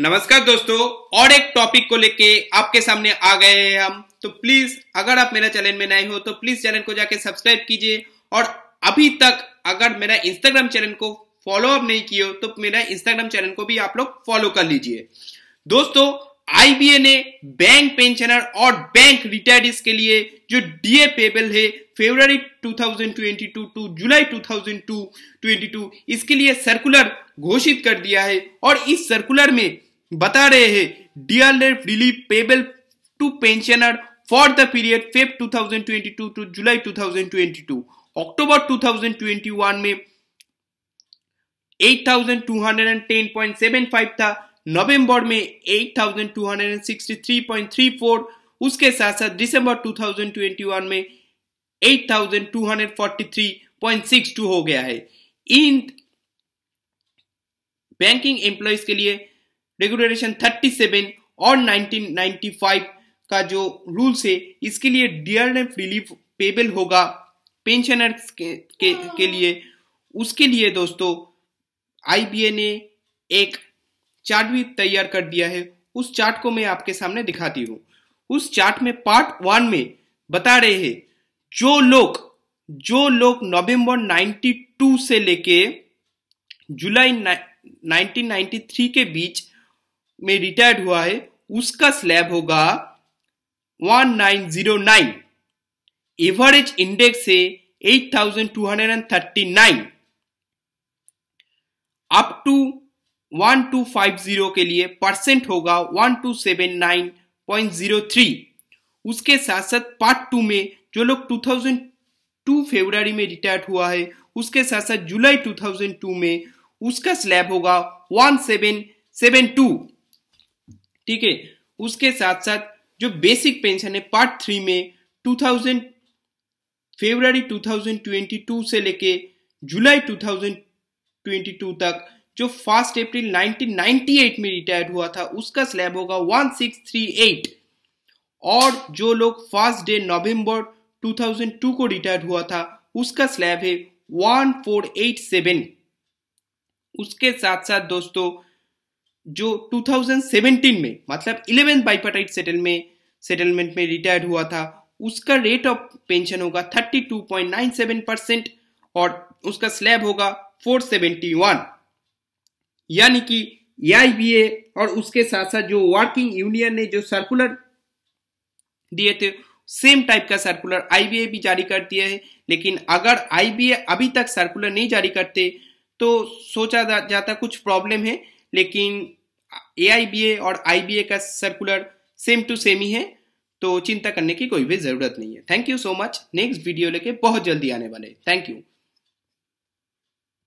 नमस्कार दोस्तों और एक टॉपिक को लेके आपके सामने आ गए हैं हम तो प्लीज अगर आप मेरा चैनल में नए हो तो प्लीज चैनल को जाके सब्सक्राइब कीजिए और अभी तक अगर मेरा इंस्टाग्राम चैनल को फॉलो अप नहीं किया तो मेरा इंस्टाग्राम चैनल को भी आप लोग फॉलो कर लीजिए दोस्तों आईबीए ने बैंक पेंशनर और बैंक रिटायर के लिए जो डीए पेबल है फरवरी 2022 टू जुलाई 2022 इसके लिए सर्कुलर घोषित कर दिया है और इस सर्कुलर में बता रहे हैं DRF relief payable to pensioner for the period Feb 2022 to July 2022 October 2021 में 8,210.75 था नवंबर में 8,263.34 उसके साथ साथ दिसंबर 2021 में 8,243.62 हो गया है इन बैंकिंग एम्प्लॉयज के लिए रेगुलेशन 37 और 1995 का जो रूल्स है इसके लिए एफ रिलीफ पेबल होगा पेंशनर के, के, के लिए उसके लिए दोस्तों आई ने एक चार्ट भी तैयार कर दिया है उस चार्ट को मैं आपके सामने दिखाती हूँ उस चार्ट में पार्ट वन में बता रहे हैं जो लोग जो लोग नवंबर 92 से लेके जुलाई 1993 के बीच में रिटायर्ड हुआ है उसका स्लैब होगा 1909 एवरेज इंडेक्स है 8239 अप टू 1250 के लिए परसेंट होगा 1279.03 उसके साथ साथ पार्ट टू में जो लोग 2002 फरवरी में रिटायर्ड हुआ है उसके साथ साथ जुलाई 2002 में उसका स्लैब होगा 1772 ठीक है उसके साथ साथ जो बेसिक पेंशन है पार्ट थ्री में 2000 फरवरी 2022 से लेके जुलाई 2022 तक जो फर्स्ट अप्रैल 1998 में रिटायर्ड हुआ था उसका स्लैब होगा 1638 और जो लोग फर्स्ट डे नवंबर 2002 को रिटायर्ड हुआ था उसका स्लैब है 1487 उसके साथ साथ दोस्तों जो 2017 में मतलब इलेवेंथ बाइपाटाइट सेटल में सेटलमेंट में रिटायर्ड हुआ था उसका रेट ऑफ पेंशन होगा 32.97 परसेंट और उसका स्लैब होगा 471 यानी कि एआईबीए e और उसके साथ साथ जो वर्किंग यूनियन ने जो सर्कुलर दिए थे सेम टाइप का सर्कुलर आईबीए भी जारी कर दिया है लेकिन अगर आईबीए अभी तक सर्कुलर नहीं जारी करते तो सोचा जाता कुछ प्रॉब्लम है लेकिन ए और आई का सर्कुलर सेम टू सेम ही है तो चिंता करने की कोई भी जरूरत नहीं है thank you so much next video लेके बहुत जल्दी आने वाले थैंक यू